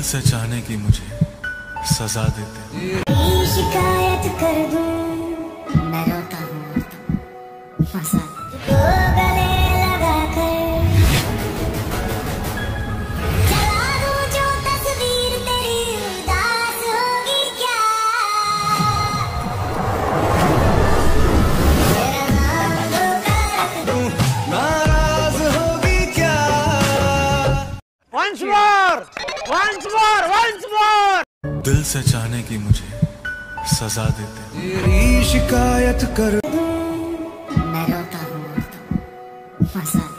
दिल से चाहने की मुझे सजा देते शिकायत कर दूं once more, once more, once more. दिल से चाहने की मुझे सजा देते तेरी शिकायत कर मैं रोता हूँ मजा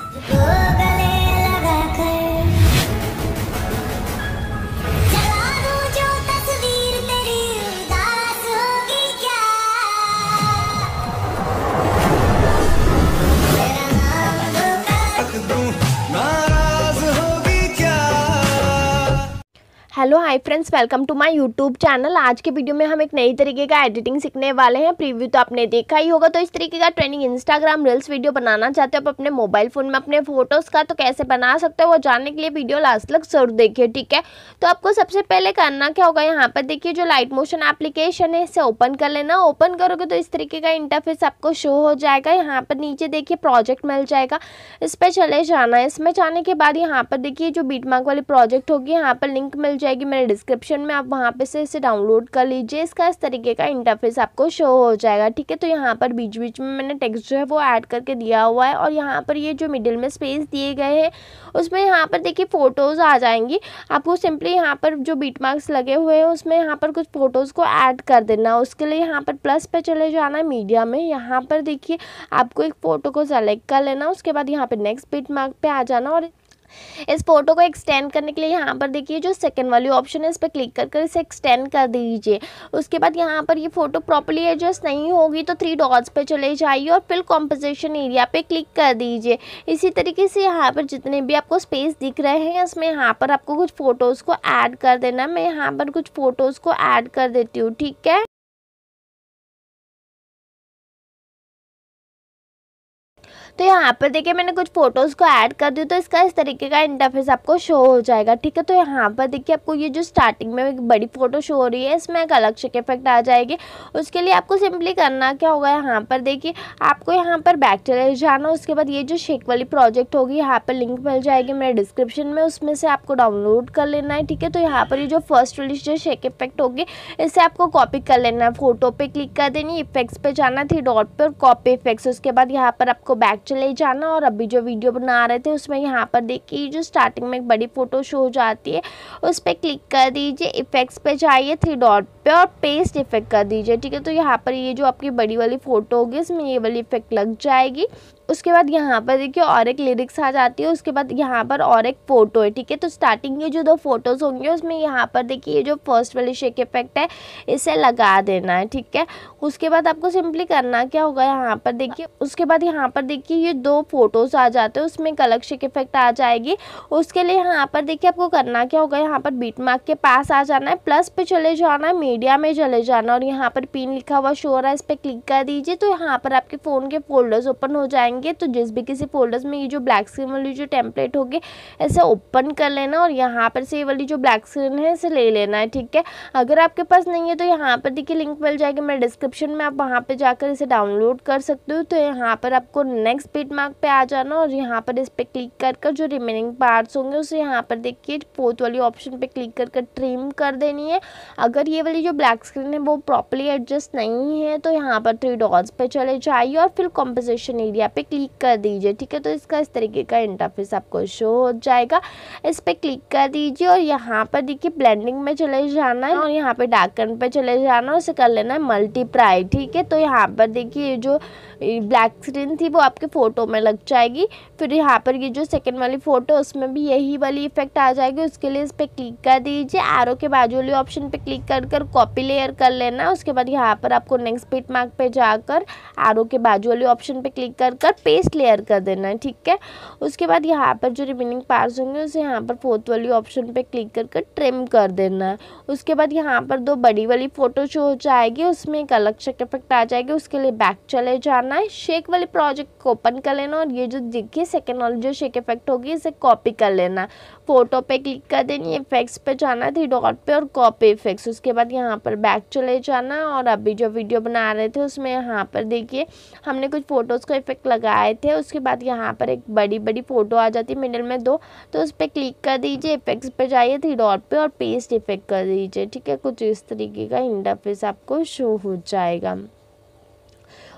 hello hi friends welcome to my YouTube channel आज के वीडियो में हम एक नई तरीके का एडिटिंग सीखने वाले हैं प्रीव्यू तो आपने देखा ही होगा तो इस तरीके का ट्रेनिंग इंस्टाग्राम रील्स वीडियो बनाना चाहते हो आप अपने मोबाइल फ़ोन में अपने फोटोज़ का तो कैसे बना सकते हो वो जानने के लिए वीडियो लास्ट तक जरूर देखिए ठीक है तो आपको सबसे पहले करना क्या होगा यहाँ पर देखिए जो लाइट मोशन एप्लीकेशन है इसे ओपन कर लेना ओपन करोगे तो इस तरीके का इंटरफेस आपको शो हो जाएगा यहाँ पर नीचे देखिए प्रोजेक्ट मिल जाएगा इस पर चले जाना है इसमें जाने के बाद यहाँ पर देखिए जो बीट मार्क वाली प्रोजेक्ट होगी यहाँ पर लिंक मिल जाएगी जाएगी मेरे डिस्क्रिप्शन में आप वहाँ पे से इसे डाउनलोड कर लीजिए इसका इस तरीके का इंटरफेस आपको शो हो जाएगा ठीक है तो यहाँ पर बीच बीच में मैंने टेक्स्ट जो है वो ऐड करके दिया हुआ है और यहाँ पर ये जो मिडिल में स्पेस दिए गए हैं उसमें यहाँ पर देखिए फ़ोटोज़ आ जाएंगी आपको सिंपली यहाँ पर जो बीट मार्क्स लगे हुए हैं उसमें यहाँ पर कुछ फ़ोटोज़ को ऐड कर देना उसके लिए यहाँ पर प्लस पे चले जाना है मीडिया में यहाँ पर देखिए आपको एक फ़ोटो को सेलेक्ट कर लेना उसके बाद यहाँ पर नेक्स्ट बीट मार्क पर आ जाना और इस फोटो को एक्सटेंड करने के लिए यहाँ पर देखिए जो सेकेंड वाली ऑप्शन है इस पर क्लिक कर कर इसे एक्सटेंड कर दीजिए उसके बाद यहाँ पर ये फोटो प्रॉपरली एडजस्ट नहीं होगी तो थ्री डॉट्स पर चले जाइए और फिल कॉम्पोजिशन एरिया पर क्लिक कर दीजिए इसी तरीके से यहाँ पर जितने भी आपको स्पेस दिख रहे हैं इसमें यहाँ पर आपको कुछ फ़ोटोज़ को ऐड कर देना मैं यहाँ पर कुछ फ़ोटोज़ को ऐड कर देती हूँ ठीक है तो यहाँ पर देखिए मैंने कुछ फ़ोटोज़ को ऐड कर दी तो इसका इस तरीके का इंटरफेस आपको शो हो जाएगा ठीक है तो यहाँ पर देखिए आपको ये जो स्टार्टिंग में एक बड़ी फ़ोटो शो हो रही है इसमें एक अलग शेक इफेक्ट आ जाएगी उसके लिए आपको सिंपली करना क्या होगा यहाँ पर देखिए आपको यहाँ पर बैक चले जाना उसके बाद ये जो शेक वाली प्रोजेक्ट होगी यहाँ पर लिंक मिल जाएगी मेरे डिस्क्रिप्शन में उसमें से आपको डाउनलोड कर लेना है ठीक है तो यहाँ पर ये जो फर्स्ट वाली जो शेक इफेक्ट होगी इसे आपको कॉपी कर लेना है फ़ोटो पर क्लिक कर देनी इफेक्ट्स पर जाना थी डॉट पर कॉपी इफेक्ट्स उसके बाद यहाँ पर आपको बैक चले जाना और अभी जो वीडियो बना रहे थे उसमें यहाँ पर देखिए जो स्टार्टिंग में एक बड़ी फ़ोटो शो हो जाती है उस पर क्लिक कर दीजिए इफ़ेक्ट्स पे जाइए three dot pure paste effect कर दीजिए ठीक है तो यहाँ पर ये जो आपकी बड़ी वाली फ़ोटो होगी इसमें ये वाली इफेक्ट लग जाएगी उसके बाद यहाँ पर देखिए और एक लिरिक्स आ जाती है उसके बाद यहाँ पर और एक फ़ोटो है ठीक है तो स्टार्टिंग के जो दो फोटोज़ होंगे उसमें यहाँ पर देखिए ये जो फर्स्ट वाली शेक इफेक्ट है इसे लगा देना है ठीक है उसके बाद आपको सिंपली करना क्या होगा यहाँ पर देखिए उसके बाद यहाँ पर देखिए ये दो फोटोज़ आ जाते हैं उसमें अलग शेक इफेक्ट आ जाएगी उसके लिए यहाँ पर देखिए आपको करना क्या होगा यहाँ पर बीट मार्क के पास आ जाना है प्लस पे चले जाना है मीडिया में चले जाना और यहाँ पर पिन लिखा हुआ शो हो रहा है इस पर क्लिक कर दीजिए तो यहाँ पर आपके फ़ोन के फोल्डर्स ओपन हो जाएंगे तो जिस भी किसी फोल्डर्स में ये जो ब्लैक स्क्रीन वाली जो टेम्पलेट होगी ऐसे ओपन कर लेना और यहाँ पर से ये वाली जो ब्लैक स्क्रीन है इसे ले लेना है ठीक है अगर आपके पास नहीं है तो यहाँ पर देखिए लिंक मिल जाएगी मैं डिस्क्रिप्शन में आप वहाँ पर जाकर इसे डाउनलोड कर सकते हो तो यहाँ पर आपको नेक्स्ट पीट मार्क पर आ जाना और यहाँ पर इस पर क्लिक कर कर जो रिमेनिंग पार्ट्स होंगे उसे यहाँ पर देखिए फोर्थ वाली ऑप्शन पर क्लिक कर कर ट्रिम कर देनी है अगर ये वाली हमारी जो ब्लैक स्क्रीन है वो प्रॉपरली एडजस्ट नहीं है तो यहाँ पर थ्री डॉट्स पे चले जाइए और फिर कॉम्पोजिशन एरिया पे क्लिक कर दीजिए ठीक है तो इसका इस तरीके का इंटरफेस आपको शो हो जाएगा इस पर क्लिक कर दीजिए और यहाँ पर देखिए ब्लेंडिंग में चले जाना है और यहाँ पर डार्कन पर चले जाना है उसे कर लेना है मल्टीप्राई ठीक है तो यहाँ पर देखिए जो ब्लैक स्क्रीन थी वो आपके फ़ोटो में लग जाएगी फिर यहाँ पर ये जो सेकेंड वाली फ़ोटो उसमें भी यही वाली इफेक्ट आ जाएगी उसके लिए इस पर क्लिक कर दीजिए एरो के बाजू वाले ऑप्शन पर क्लिक कर कर कॉपी लेयर कर लेना है उसके बाद यहाँ पर आपको नेक्स्ट पिट मार्क पे जाकर आरो के बाजू वाले ऑप्शन पे क्लिक कर कर पेस्ट लेयर कर देना है ठीक है उसके बाद यहाँ पर जो रिमेनिंग पार्ट्स होंगे उसे यहाँ पर फोर्थ वाली ऑप्शन पे क्लिक कर कर ट्रिम कर देना है उसके बाद यहाँ पर दो बड़ी वाली फ़ोटो शो हो जाएगी उसमें एक अलग शक इफेक्ट आ जाएगी उसके लिए बैक चले जाना है शेक वाले प्रोजेक्ट को ओपन कर लेना और ये जो दिखे सेकेंड वाली जो शेक इफेक्ट होगी इसे कॉपी कर लेना फोटो पे क्लिक कर देनी इफेक्ट्स पे जाना थ्री डॉट पे और कॉपी इफेक्ट्स उसके बाद यहाँ यहाँ पर बैक चले जाना और अभी जो वीडियो बना रहे थे उसमें यहाँ पर देखिए हमने कुछ फ़ोटोज़ का इफ़ेक्ट लगाए थे उसके बाद यहाँ पर एक बड़ी बड़ी फ़ोटो आ जाती है मिडल में दो तो उस पर क्लिक कर दीजिए इफेक्ट्स पर जाइए थ्री डॉट पर और पेस्ट इफेक्ट कर दीजिए ठीक है कुछ इस तरीके का इंटरफेस आपको शो हो जाएगा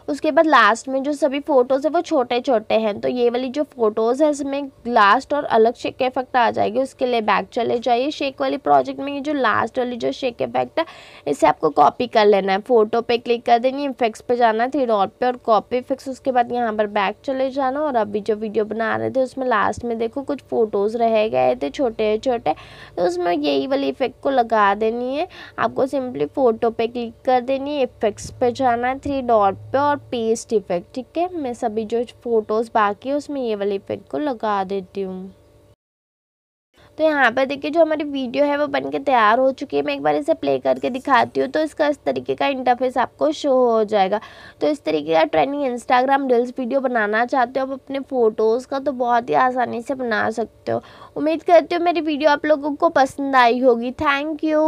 उसके बाद लास्ट में जो सभी फ़ोटोज़ है वो छोटे छोटे हैं तो ये वाली जो फ़ोटोज़ है इसमें लास्ट और अलग शेक इफेक्ट आ जाएगी उसके लिए बैक चले जाइए शेक वाली प्रोजेक्ट में ये जो लास्ट वाली जो शेक इफेक्ट है इसे आपको कॉपी कर लेना है फ़ोटो पे क्लिक कर देनी इफेक्ट्स पे जाना है थ्री डॉट पे और कॉपी इफेक्ट्स उसके बाद यहाँ पर बैक चले जाना और अभी जो वीडियो बना रहे थे उसमें लास्ट में देखो कुछ फ़ोटोज़ रह गए थे छोटे छोटे तो उसमें यही वाली इफेक्ट को लगा देनी है आपको सिंपली फ़ोटो पे क्लिक कर देनी है इफेक्ट्स पे जाना है थ्री डॉट पे और और पेस्ट इफ़ेक्ट ठीक है मैं सभी जो फ़ोटोज़ बाकी है उसमें ये वाले इफ़ेक्ट को लगा देती हूँ तो यहाँ पर देखिए जो हमारी वीडियो है वो बन के तैयार हो चुकी है मैं एक बार इसे प्ले करके दिखाती हूँ तो इसका इस तरीके का इंटरफेस आपको शो हो जाएगा तो इस तरीके का ट्रेंडिंग इंस्टाग्राम रील्स वीडियो बनाना चाहते हो आप अपने फ़ोटोज़ का तो बहुत ही आसानी से बना सकते हो उम्मीद करती हूँ मेरी वीडियो आप लोगों को पसंद आई होगी थैंक यू